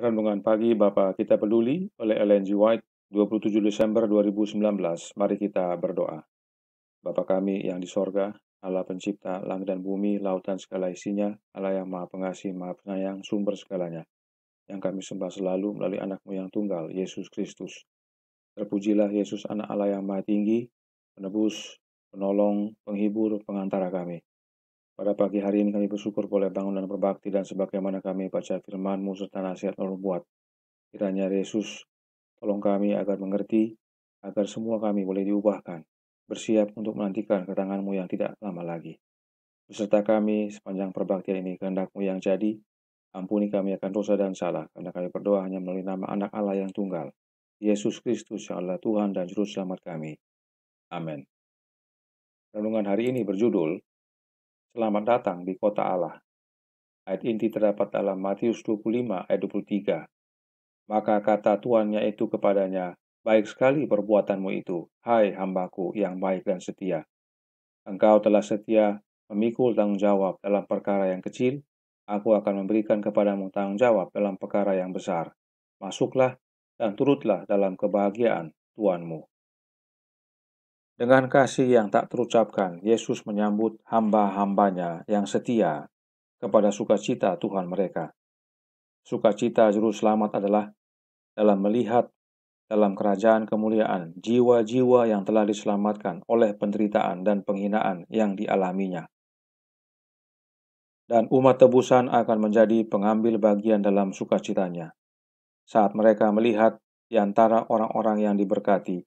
Renungan Pagi Bapak Kita Peduli oleh Ellen G. White, 27 Desember 2019. Mari kita berdoa. Bapa kami yang di sorga, Allah pencipta langit dan bumi, lautan segala isinya, Allah yang maha pengasih, maha penyayang, sumber segalanya. Yang kami sembah selalu melalui anakmu yang tunggal, Yesus Kristus. Terpujilah Yesus anak Allah yang maha tinggi, penebus, penolong, penghibur, pengantara kami. Pada pagi hari ini kami bersyukur boleh bangun dan berbakti dan sebagaimana kami baca firman-Mu serta nasihat lalu buat. Kiranya Yesus tolong kami agar mengerti, agar semua kami boleh diubahkan, bersiap untuk menantikan kedatangan-Mu yang tidak lama lagi. Beserta kami sepanjang perbaktian ini kehendak-Mu yang jadi, ampuni kami akan dosa dan salah, karena kami berdoa hanya melalui nama anak Allah yang tunggal, Yesus Kristus, Allah Tuhan dan Juru Selamat kami. Amin. Renungan hari ini berjudul Selamat datang di kota Allah. Ayat inti terdapat dalam Matius 25 ayat 23. Maka kata tuannya itu kepadanya, Baik sekali perbuatanmu itu, hai hambaku yang baik dan setia. Engkau telah setia memikul tanggung jawab dalam perkara yang kecil, aku akan memberikan kepadamu tanggung jawab dalam perkara yang besar. Masuklah dan turutlah dalam kebahagiaan Tuanmu. Dengan kasih yang tak terucapkan, Yesus menyambut hamba-hambanya yang setia kepada sukacita Tuhan mereka. Sukacita Juru Selamat adalah dalam melihat dalam kerajaan kemuliaan jiwa-jiwa yang telah diselamatkan oleh penderitaan dan penghinaan yang dialaminya. Dan umat tebusan akan menjadi pengambil bagian dalam sukacitanya. Saat mereka melihat di antara orang-orang yang diberkati,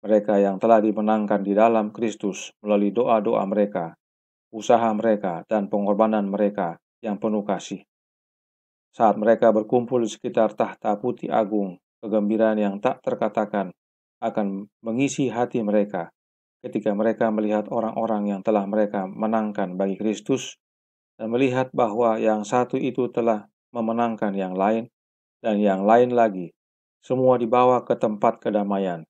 mereka yang telah dimenangkan di dalam Kristus melalui doa-doa mereka, usaha mereka, dan pengorbanan mereka yang penuh kasih. Saat mereka berkumpul di sekitar tahta putih agung, kegembiraan yang tak terkatakan akan mengisi hati mereka ketika mereka melihat orang-orang yang telah mereka menangkan bagi Kristus dan melihat bahwa yang satu itu telah memenangkan yang lain dan yang lain lagi, semua dibawa ke tempat kedamaian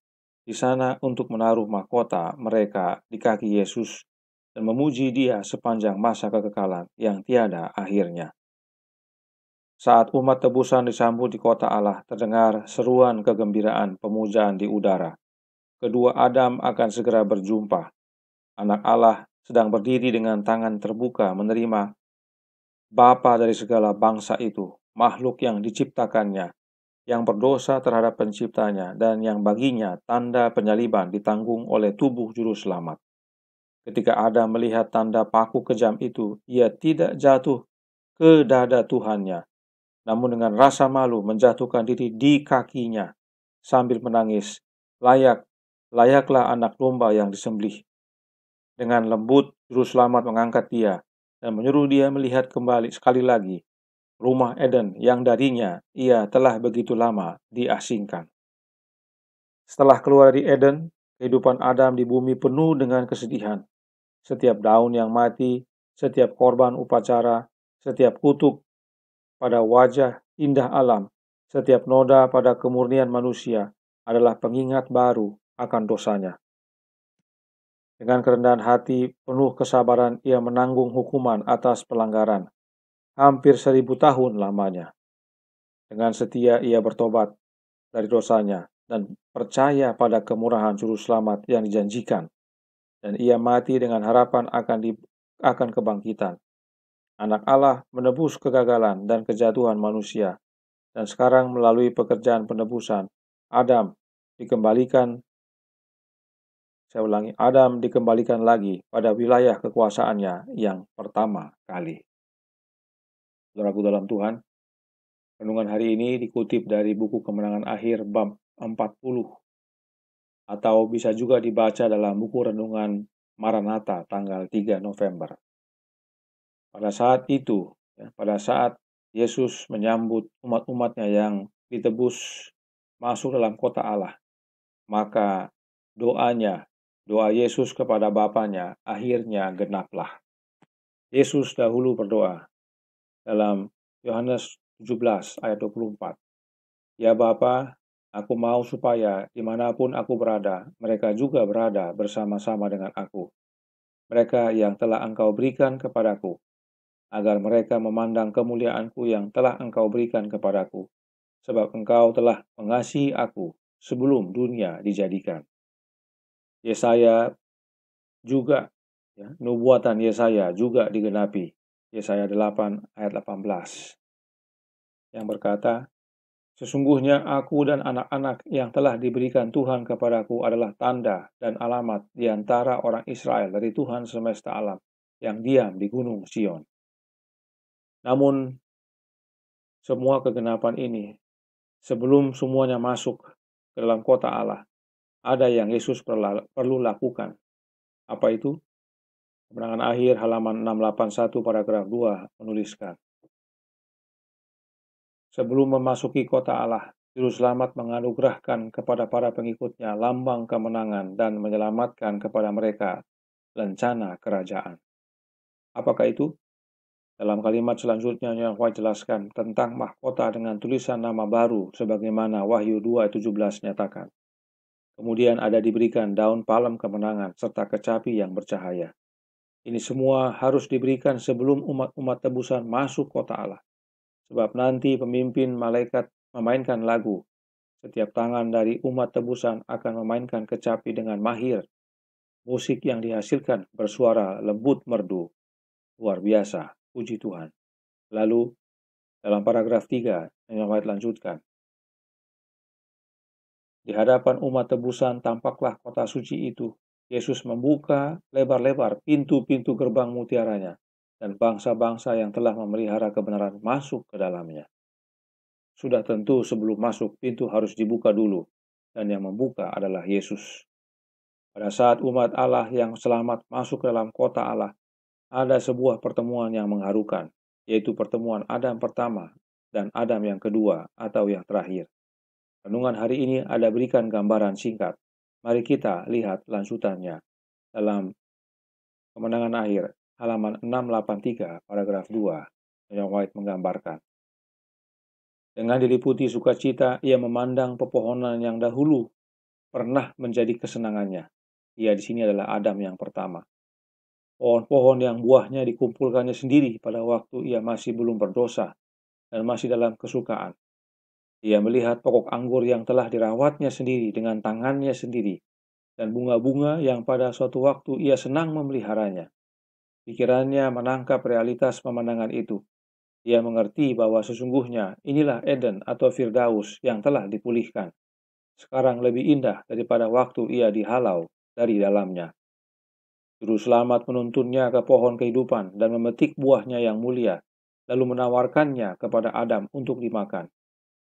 di sana untuk menaruh mahkota mereka di kaki Yesus dan memuji Dia sepanjang masa kekekalan yang tiada akhirnya. Saat umat tebusan disambut di kota Allah, terdengar seruan kegembiraan pemujaan di udara. Kedua Adam akan segera berjumpa. Anak Allah sedang berdiri dengan tangan terbuka menerima Bapa dari segala bangsa itu, makhluk yang diciptakannya, yang berdosa terhadap penciptanya dan yang baginya tanda penyaliban ditanggung oleh tubuh juru selamat. Ketika Adam melihat tanda paku kejam itu, ia tidak jatuh ke dada Tuhannya, namun dengan rasa malu menjatuhkan diri di kakinya sambil menangis, layak, layaklah anak domba yang disembelih. Dengan lembut, juru selamat mengangkat dia dan menyuruh dia melihat kembali sekali lagi rumah Eden yang darinya ia telah begitu lama diasingkan. Setelah keluar dari Eden, kehidupan Adam di bumi penuh dengan kesedihan. Setiap daun yang mati, setiap korban upacara, setiap kutuk pada wajah indah alam, setiap noda pada kemurnian manusia adalah pengingat baru akan dosanya. Dengan kerendahan hati, penuh kesabaran, ia menanggung hukuman atas pelanggaran hampir seribu tahun lamanya. Dengan setia ia bertobat dari dosanya dan percaya pada kemurahan juru selamat yang dijanjikan. Dan ia mati dengan harapan akan di, akan kebangkitan. Anak Allah menebus kegagalan dan kejatuhan manusia. Dan sekarang melalui pekerjaan penebusan, Adam dikembalikan saya ulangi, Adam dikembalikan lagi pada wilayah kekuasaannya yang pertama kali saudaraku dalam Tuhan. Renungan hari ini dikutip dari buku Kemenangan Akhir bab 40 atau bisa juga dibaca dalam buku Renungan Maranatha tanggal 3 November. Pada saat itu, ya, pada saat Yesus menyambut umat-umatnya yang ditebus masuk dalam kota Allah, maka doanya, doa Yesus kepada Bapaknya akhirnya genaplah. Yesus dahulu berdoa, dalam Yohanes 17 ayat 24. Ya Bapa, aku mau supaya dimanapun aku berada, mereka juga berada bersama-sama dengan aku. Mereka yang telah engkau berikan kepadaku, agar mereka memandang kemuliaanku yang telah engkau berikan kepadaku, sebab engkau telah mengasihi aku sebelum dunia dijadikan. Yesaya juga, ya, nubuatan Yesaya juga digenapi Yesaya 8 ayat 18 yang berkata, Sesungguhnya aku dan anak-anak yang telah diberikan Tuhan kepadaku adalah tanda dan alamat di antara orang Israel dari Tuhan semesta alam yang diam di gunung Sion. Namun, semua kegenapan ini, sebelum semuanya masuk ke dalam kota Allah, ada yang Yesus perlu lakukan. Apa itu? Kemenangan akhir halaman 681 paragraf 2 menuliskan. Sebelum memasuki kota Allah, Juru Selamat menganugerahkan kepada para pengikutnya lambang kemenangan dan menyelamatkan kepada mereka lencana kerajaan. Apakah itu? Dalam kalimat selanjutnya yang Yahweh jelaskan tentang mahkota dengan tulisan nama baru sebagaimana Wahyu 2 17 nyatakan. Kemudian ada diberikan daun palem kemenangan serta kecapi yang bercahaya. Ini semua harus diberikan sebelum umat-umat tebusan masuk kota Allah. Sebab nanti pemimpin malaikat memainkan lagu. Setiap tangan dari umat tebusan akan memainkan kecapi dengan mahir. Musik yang dihasilkan bersuara lembut merdu. Luar biasa, puji Tuhan. Lalu, dalam paragraf 3, Nyonya lanjutkan. Di hadapan umat tebusan tampaklah kota suci itu Yesus membuka lebar-lebar pintu-pintu gerbang mutiaranya, dan bangsa-bangsa yang telah memelihara kebenaran masuk ke dalamnya. Sudah tentu sebelum masuk, pintu harus dibuka dulu, dan yang membuka adalah Yesus. Pada saat umat Allah yang selamat masuk ke dalam kota Allah, ada sebuah pertemuan yang mengharukan, yaitu pertemuan Adam pertama dan Adam yang kedua atau yang terakhir. Renungan hari ini ada berikan gambaran singkat Mari kita lihat lanjutannya dalam kemenangan akhir halaman 683 paragraf 2 yang White menggambarkan. Dengan diliputi sukacita, ia memandang pepohonan yang dahulu pernah menjadi kesenangannya. Ia di sini adalah Adam yang pertama. Pohon-pohon yang buahnya dikumpulkannya sendiri pada waktu ia masih belum berdosa dan masih dalam kesukaan. Ia melihat pokok anggur yang telah dirawatnya sendiri dengan tangannya sendiri, dan bunga-bunga yang pada suatu waktu ia senang memeliharanya. Pikirannya menangkap realitas pemandangan itu. Ia mengerti bahwa sesungguhnya inilah Eden atau Firdaus yang telah dipulihkan. Sekarang lebih indah daripada waktu ia dihalau dari dalamnya. Juru selamat menuntunnya ke pohon kehidupan dan memetik buahnya yang mulia, lalu menawarkannya kepada Adam untuk dimakan.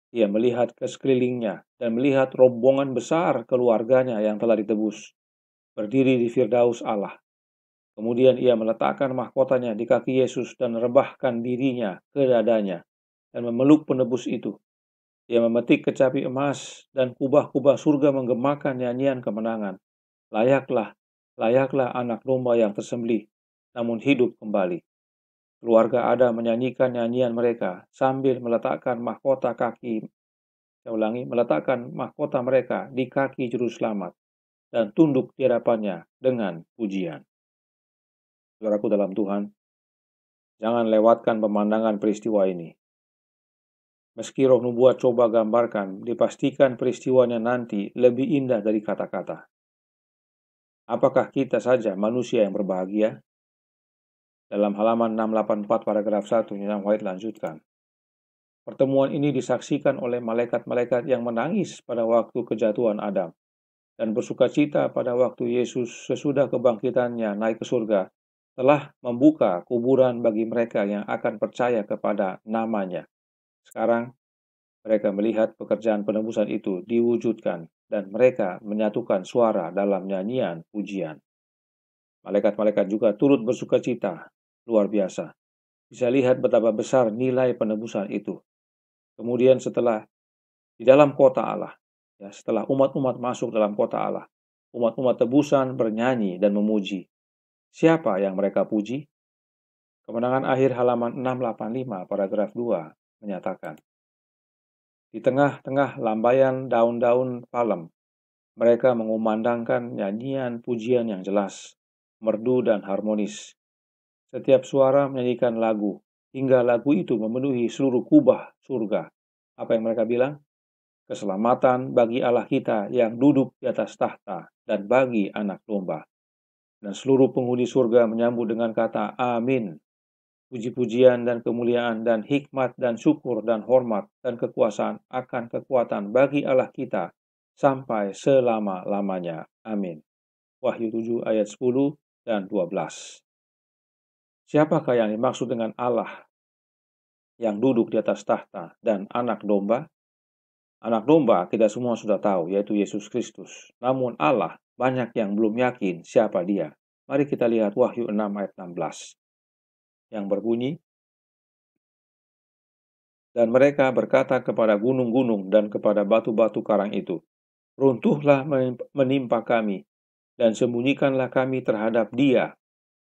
Ia melihat ke sekelilingnya dan melihat rombongan besar keluarganya yang telah ditebus, berdiri di Firdaus Allah. Kemudian ia meletakkan mahkotanya di kaki Yesus dan rebahkan dirinya ke dadanya dan memeluk penebus itu. Ia memetik kecapi emas dan kubah-kubah surga menggemakan nyanyian kemenangan. Layaklah, layaklah anak domba yang tersembelih, namun hidup kembali. Keluarga Adam menyanyikan nyanyian mereka sambil meletakkan mahkota kaki, saya ulangi, meletakkan mahkota mereka di kaki juru selamat dan tunduk di hadapannya dengan pujian. Saudaraku dalam Tuhan, jangan lewatkan pemandangan peristiwa ini. Meski roh nubuat coba gambarkan, dipastikan peristiwanya nanti lebih indah dari kata-kata. Apakah kita saja manusia yang berbahagia? Dalam halaman 684 paragraf 1, Imam White lanjutkan. Pertemuan ini disaksikan oleh malaikat-malaikat yang menangis pada waktu kejatuhan Adam dan bersuka cita pada waktu Yesus sesudah kebangkitannya naik ke surga telah membuka kuburan bagi mereka yang akan percaya kepada namanya. Sekarang mereka melihat pekerjaan penebusan itu diwujudkan dan mereka menyatukan suara dalam nyanyian pujian. Malaikat-malaikat juga turut bersuka cita. Luar biasa. Bisa lihat betapa besar nilai penebusan itu. Kemudian setelah di dalam kota Allah, ya, setelah umat-umat masuk dalam kota Allah, umat-umat tebusan bernyanyi dan memuji. Siapa yang mereka puji? Kemenangan akhir halaman 685 paragraf 2 menyatakan, Di tengah-tengah lambaian daun-daun palem, mereka mengumandangkan nyanyian pujian yang jelas, merdu dan harmonis. Setiap suara menyanyikan lagu, hingga lagu itu memenuhi seluruh kubah surga. Apa yang mereka bilang? Keselamatan bagi Allah kita yang duduk di atas tahta dan bagi anak domba. Dan seluruh penghuni surga menyambut dengan kata amin. Puji-pujian dan kemuliaan dan hikmat dan syukur dan hormat dan kekuasaan akan kekuatan bagi Allah kita sampai selama-lamanya. Amin. Wahyu 7 ayat 10 dan 12. Siapakah yang dimaksud dengan Allah yang duduk di atas tahta dan anak domba? Anak domba kita semua sudah tahu, yaitu Yesus Kristus. Namun Allah banyak yang belum yakin siapa dia. Mari kita lihat Wahyu 6 ayat 16 yang berbunyi, Dan mereka berkata kepada gunung-gunung dan kepada batu-batu karang itu, Runtuhlah menimpa kami, dan sembunyikanlah kami terhadap dia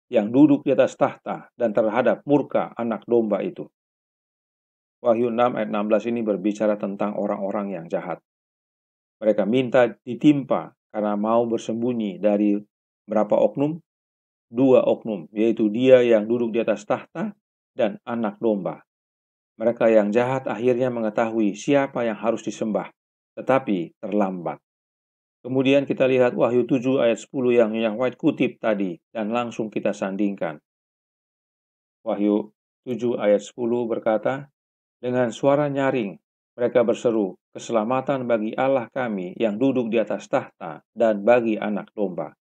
yang duduk di atas tahta dan terhadap murka anak domba itu. Wahyu 6 ayat 16 ini berbicara tentang orang-orang yang jahat. Mereka minta ditimpa karena mau bersembunyi dari berapa oknum? Dua oknum, yaitu dia yang duduk di atas tahta dan anak domba. Mereka yang jahat akhirnya mengetahui siapa yang harus disembah, tetapi terlambat. Kemudian kita lihat Wahyu 7 ayat 10 yang yang White kutip tadi dan langsung kita sandingkan. Wahyu 7 ayat 10 berkata, Dengan suara nyaring mereka berseru, keselamatan bagi Allah kami yang duduk di atas tahta dan bagi anak domba.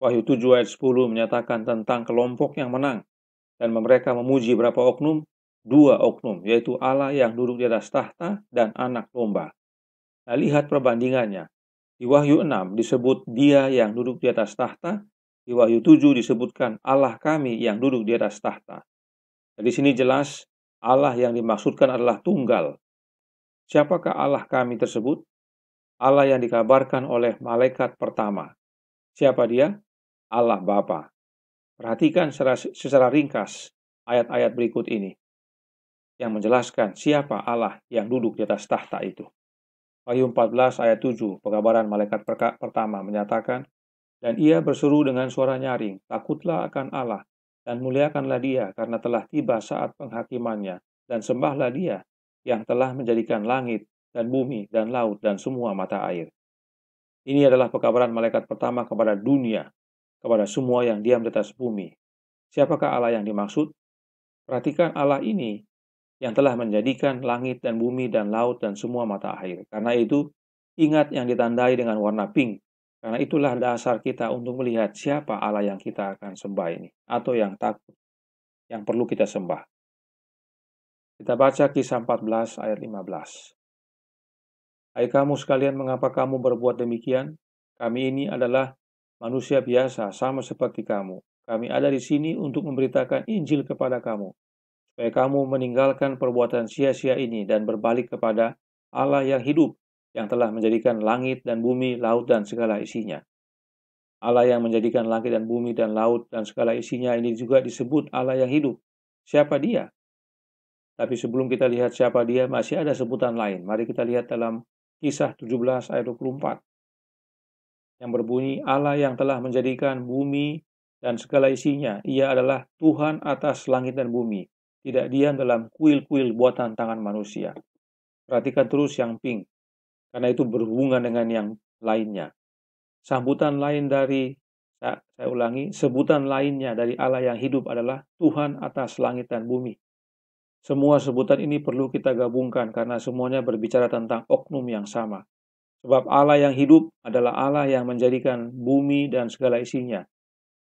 Wahyu 7 ayat 10 menyatakan tentang kelompok yang menang dan mereka memuji berapa oknum? Dua oknum, yaitu Allah yang duduk di atas tahta dan anak domba. Nah, lihat perbandingannya. Di Wahyu 6 disebut dia yang duduk di atas tahta, di Wahyu 7 disebutkan Allah kami yang duduk di atas tahta. Jadi sini jelas Allah yang dimaksudkan adalah tunggal. Siapakah Allah kami tersebut? Allah yang dikabarkan oleh malaikat pertama. Siapa dia? Allah Bapa. Perhatikan secara, secara ringkas ayat-ayat berikut ini yang menjelaskan siapa Allah yang duduk di atas tahta itu. Wahyu 14 ayat 7, pengabaran malaikat pertama menyatakan, Dan ia berseru dengan suara nyaring, Takutlah akan Allah, dan muliakanlah dia, karena telah tiba saat penghakimannya, dan sembahlah dia, yang telah menjadikan langit, dan bumi, dan laut, dan semua mata air. Ini adalah pekabaran malaikat pertama kepada dunia, kepada semua yang diam di atas bumi. Siapakah Allah yang dimaksud? Perhatikan Allah ini yang telah menjadikan langit dan bumi dan laut dan semua mata air. Karena itu, ingat yang ditandai dengan warna pink. Karena itulah dasar kita untuk melihat siapa Allah yang kita akan sembah ini, atau yang takut, yang perlu kita sembah. Kita baca kisah 14 ayat 15. Hai kamu sekalian, mengapa kamu berbuat demikian? Kami ini adalah manusia biasa, sama seperti kamu. Kami ada di sini untuk memberitakan Injil kepada kamu supaya kamu meninggalkan perbuatan sia-sia ini dan berbalik kepada Allah yang hidup, yang telah menjadikan langit dan bumi, laut dan segala isinya. Allah yang menjadikan langit dan bumi dan laut dan segala isinya ini juga disebut Allah yang hidup. Siapa dia? Tapi sebelum kita lihat siapa dia, masih ada sebutan lain. Mari kita lihat dalam kisah 17 ayat 24. Yang berbunyi, Allah yang telah menjadikan bumi dan segala isinya, ia adalah Tuhan atas langit dan bumi tidak diam dalam kuil-kuil buatan tangan manusia. Perhatikan terus yang pink, karena itu berhubungan dengan yang lainnya. Sambutan lain dari, ya, saya ulangi, sebutan lainnya dari Allah yang hidup adalah Tuhan atas langit dan bumi. Semua sebutan ini perlu kita gabungkan karena semuanya berbicara tentang oknum yang sama. Sebab Allah yang hidup adalah Allah yang menjadikan bumi dan segala isinya.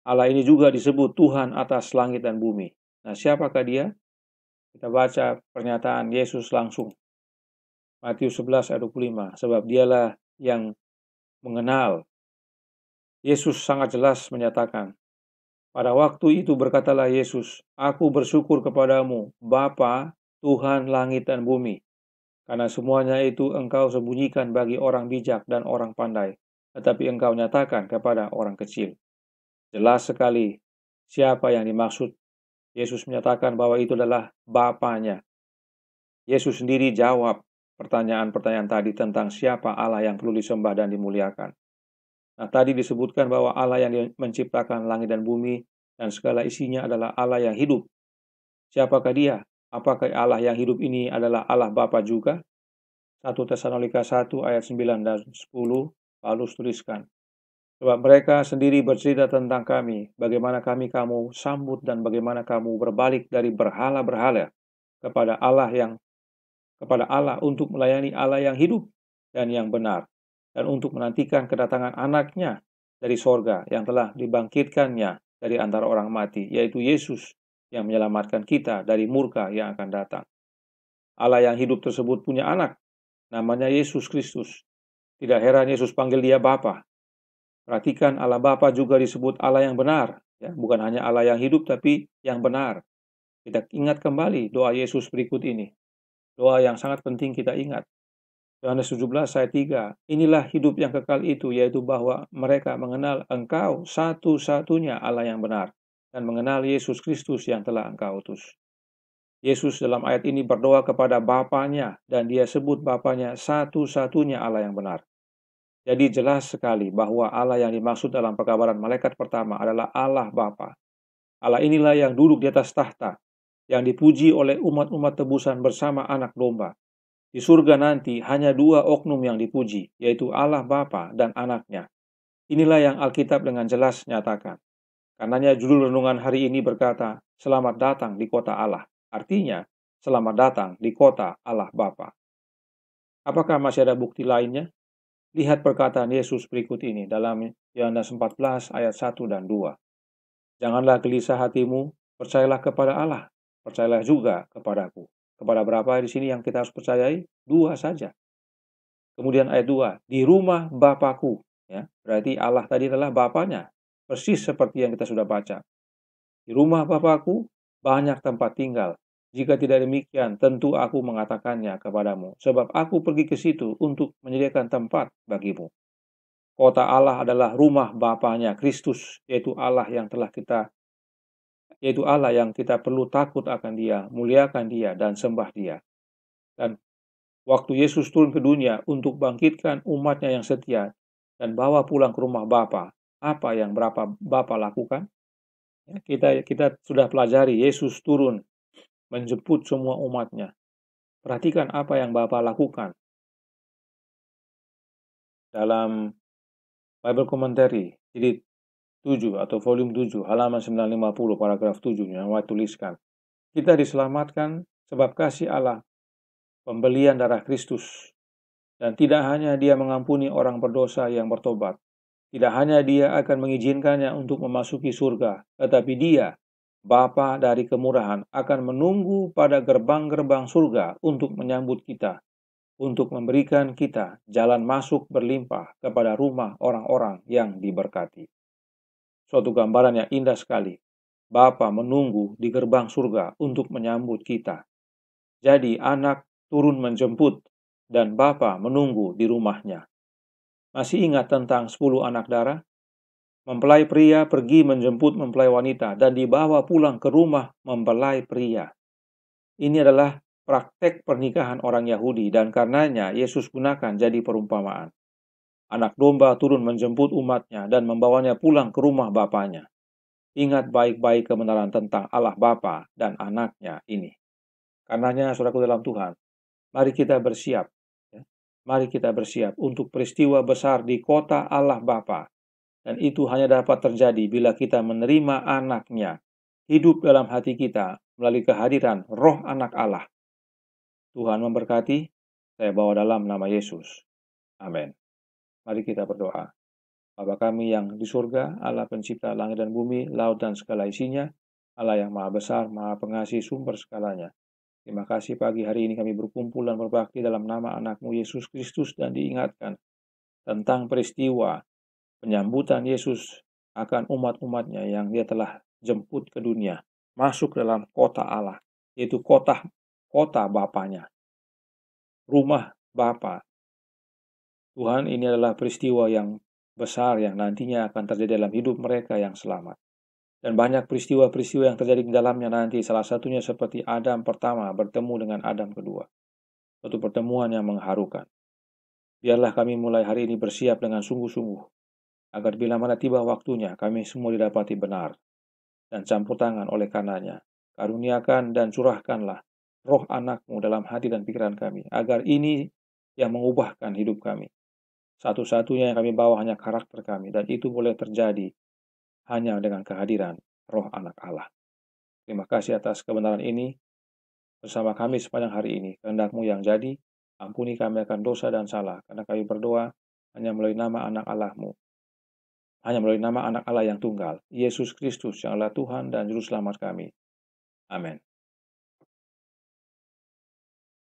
Allah ini juga disebut Tuhan atas langit dan bumi. Nah, siapakah dia? Kita baca pernyataan Yesus langsung. Matius 11 ayat 25. Sebab dialah yang mengenal. Yesus sangat jelas menyatakan, pada waktu itu berkatalah Yesus, Aku bersyukur kepadamu, Bapa, Tuhan langit dan bumi, karena semuanya itu engkau sembunyikan bagi orang bijak dan orang pandai, tetapi engkau nyatakan kepada orang kecil. Jelas sekali siapa yang dimaksud Yesus menyatakan bahwa itu adalah Bapaknya. Yesus sendiri jawab pertanyaan-pertanyaan tadi tentang siapa Allah yang perlu disembah dan dimuliakan. Nah, tadi disebutkan bahwa Allah yang menciptakan langit dan bumi dan segala isinya adalah Allah yang hidup. Siapakah dia? Apakah Allah yang hidup ini adalah Allah Bapa juga? 1 Tesalonika 1 ayat 9 dan 10 Paulus tuliskan, Sebab mereka sendiri bercerita tentang kami, bagaimana kami kamu sambut dan bagaimana kamu berbalik dari berhala-berhala kepada Allah yang kepada Allah untuk melayani Allah yang hidup dan yang benar dan untuk menantikan kedatangan anaknya dari sorga yang telah dibangkitkannya dari antara orang mati, yaitu Yesus yang menyelamatkan kita dari murka yang akan datang. Allah yang hidup tersebut punya anak, namanya Yesus Kristus. Tidak heran Yesus panggil dia Bapa, Perhatikan Allah Bapa juga disebut Allah yang benar, ya, bukan hanya Allah yang hidup tapi yang benar. Kita ingat kembali doa Yesus berikut ini. Doa yang sangat penting kita ingat. Yohanes 17 ayat 3. Inilah hidup yang kekal itu yaitu bahwa mereka mengenal engkau satu-satunya Allah yang benar dan mengenal Yesus Kristus yang telah engkau utus. Yesus dalam ayat ini berdoa kepada Bapaknya dan dia sebut Bapaknya satu-satunya Allah yang benar. Jadi jelas sekali bahwa Allah yang dimaksud dalam perkabaran malaikat pertama adalah Allah Bapa. Allah inilah yang duduk di atas tahta, yang dipuji oleh umat-umat tebusan bersama anak domba. Di surga nanti hanya dua oknum yang dipuji, yaitu Allah Bapa dan anaknya. Inilah yang Alkitab dengan jelas nyatakan. Karenanya judul renungan hari ini berkata, Selamat datang di kota Allah. Artinya, selamat datang di kota Allah Bapa. Apakah masih ada bukti lainnya? Lihat perkataan Yesus berikut ini dalam Yohanes 14 ayat 1 dan 2. Janganlah gelisah hatimu, percayalah kepada Allah, percayalah juga kepadaku. Kepada berapa di sini yang kita harus percayai? Dua saja. Kemudian ayat 2, di rumah Bapakku. Ya, berarti Allah tadi adalah Bapaknya. Persis seperti yang kita sudah baca. Di rumah Bapakku banyak tempat tinggal. Jika tidak demikian, tentu aku mengatakannya kepadamu, sebab aku pergi ke situ untuk menyediakan tempat bagimu. Kota Allah adalah rumah Bapaknya, Kristus, yaitu Allah yang telah kita yaitu Allah yang kita perlu takut akan dia, muliakan dia, dan sembah dia. Dan waktu Yesus turun ke dunia untuk bangkitkan umatnya yang setia dan bawa pulang ke rumah Bapa, apa yang berapa Bapa lakukan? Ya, kita kita sudah pelajari Yesus turun menjemput semua umatnya. Perhatikan apa yang Bapak lakukan. Dalam Bible Commentary, jadi 7 atau volume 7, halaman 950, paragraf 7 yang saya tuliskan. Kita diselamatkan sebab kasih Allah, pembelian darah Kristus. Dan tidak hanya dia mengampuni orang berdosa yang bertobat, tidak hanya dia akan mengizinkannya untuk memasuki surga, tetapi dia Bapa dari kemurahan akan menunggu pada gerbang-gerbang surga untuk menyambut kita, untuk memberikan kita jalan masuk berlimpah kepada rumah orang-orang yang diberkati. Suatu gambaran yang indah sekali. Bapa menunggu di gerbang surga untuk menyambut kita. Jadi anak turun menjemput dan Bapa menunggu di rumahnya. Masih ingat tentang sepuluh anak darah? Mempelai pria pergi menjemput mempelai wanita dan dibawa pulang ke rumah mempelai pria. Ini adalah praktek pernikahan orang Yahudi dan karenanya Yesus gunakan jadi perumpamaan. Anak domba turun menjemput umatnya dan membawanya pulang ke rumah bapaknya. Ingat baik-baik kebenaran tentang Allah Bapa dan anaknya ini. Karenanya, saudaraku dalam Tuhan, mari kita bersiap. Ya. Mari kita bersiap untuk peristiwa besar di kota Allah Bapa dan itu hanya dapat terjadi bila kita menerima anaknya, hidup dalam hati kita melalui kehadiran roh anak Allah. Tuhan memberkati, saya bawa dalam nama Yesus. Amin. Mari kita berdoa. Bapa kami yang di surga, Allah pencipta langit dan bumi, laut dan segala isinya, Allah yang maha besar, maha pengasih, sumber segalanya. Terima kasih pagi hari ini kami berkumpul dan berbakti dalam nama anakmu Yesus Kristus dan diingatkan tentang peristiwa penyambutan Yesus akan umat-umatnya yang dia telah jemput ke dunia, masuk dalam kota Allah, yaitu kota kota Bapanya rumah Bapa. Tuhan ini adalah peristiwa yang besar yang nantinya akan terjadi dalam hidup mereka yang selamat. Dan banyak peristiwa-peristiwa yang terjadi di dalamnya nanti, salah satunya seperti Adam pertama bertemu dengan Adam kedua. Suatu pertemuan yang mengharukan. Biarlah kami mulai hari ini bersiap dengan sungguh-sungguh agar bila mana tiba waktunya kami semua didapati benar dan campur tangan oleh kanannya Karuniakan dan curahkanlah roh anakmu dalam hati dan pikiran kami, agar ini yang mengubahkan hidup kami. Satu-satunya yang kami bawa hanya karakter kami, dan itu boleh terjadi hanya dengan kehadiran roh anak Allah. Terima kasih atas kebenaran ini bersama kami sepanjang hari ini. Kehendakmu yang jadi, ampuni kami akan dosa dan salah, karena kami berdoa hanya melalui nama anak Allahmu, hanya melalui nama anak Allah yang tunggal, Yesus Kristus, yang adalah Tuhan dan Juru Selamat kami. Amin.